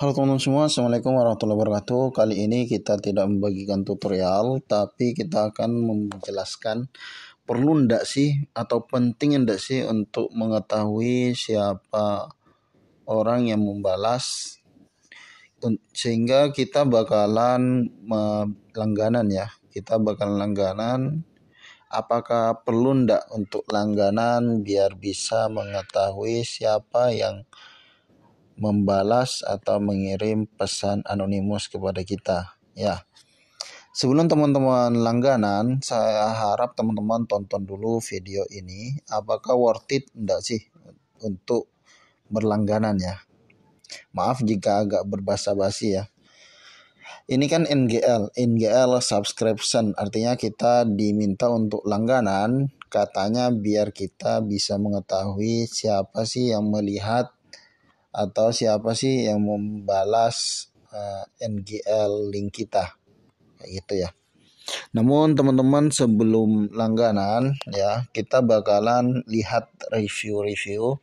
Halo teman-teman semua, Assalamualaikum warahmatullahi wabarakatuh Kali ini kita tidak membagikan tutorial Tapi kita akan menjelaskan Perlu ndak sih atau penting ndak sih Untuk mengetahui siapa orang yang membalas Sehingga kita bakalan langganan ya Kita bakalan langganan Apakah perlu ndak untuk langganan biar bisa mengetahui siapa yang membalas atau mengirim pesan anonimus kepada kita. Ya. Sebelum teman-teman langganan, saya harap teman-teman tonton dulu video ini. Apakah worth it enggak sih untuk berlangganan ya? Maaf jika agak berbahasa basi ya. Ini kan NGL, NGL subscription artinya kita diminta untuk langganan katanya biar kita bisa mengetahui siapa sih yang melihat atau siapa sih yang membalas uh, eh, NGL link kita kayak gitu ya namun teman-teman sebelum langganan ya kita bakalan lihat review-review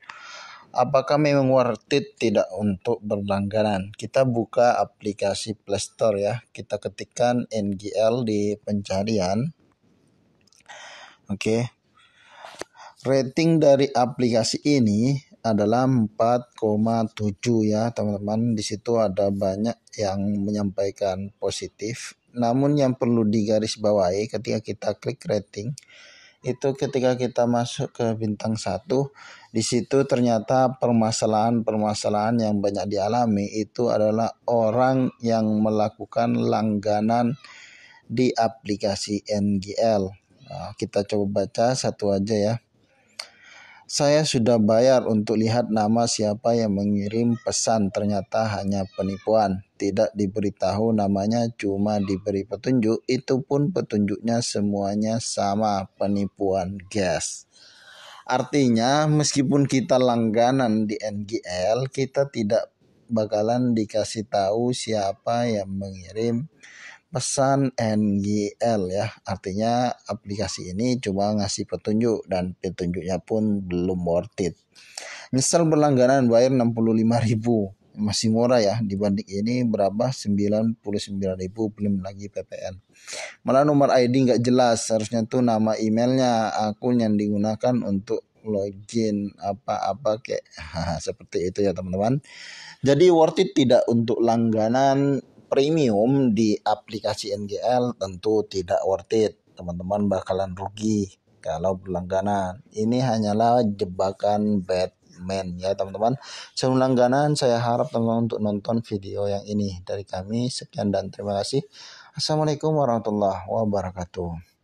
apakah memang worth it tidak untuk berlangganan kita buka aplikasi Play Store ya kita ketikkan NGL di pencarian oke okay. rating dari aplikasi ini adalah 4,7 ya teman-teman. Di situ ada banyak yang menyampaikan positif. Namun yang perlu digarisbawahi ketika kita klik rating itu ketika kita masuk ke bintang satu di situ ternyata permasalahan-permasalahan yang banyak dialami itu adalah orang yang melakukan langganan di aplikasi NGL. Nah, kita coba baca satu aja ya. Saya sudah bayar untuk lihat nama siapa yang mengirim pesan, ternyata hanya penipuan. Tidak diberitahu namanya, cuma diberi petunjuk. Itu pun petunjuknya semuanya sama, penipuan gas. Artinya, meskipun kita langganan di NGL, kita tidak bakalan dikasih tahu siapa yang mengirim pesan NGL ya. Artinya aplikasi ini cuma ngasih petunjuk dan petunjuknya pun belum worth it. misal berlangganan bayar 65.000 masih murah ya dibanding ini berapa 99.000 belum lagi PPN malah nomor ID nggak jelas harusnya tuh nama emailnya akun yang digunakan untuk login apa-apa kayak seperti itu ya teman-teman jadi worth it tidak untuk langganan premium di aplikasi NGL tentu tidak worth it. Teman-teman bakalan rugi kalau berlangganan. Ini hanyalah jebakan Batman ya teman-teman. Sebelum langganan saya harap teman-teman untuk nonton video yang ini dari kami. Sekian dan terima kasih. Assalamualaikum warahmatullahi wabarakatuh.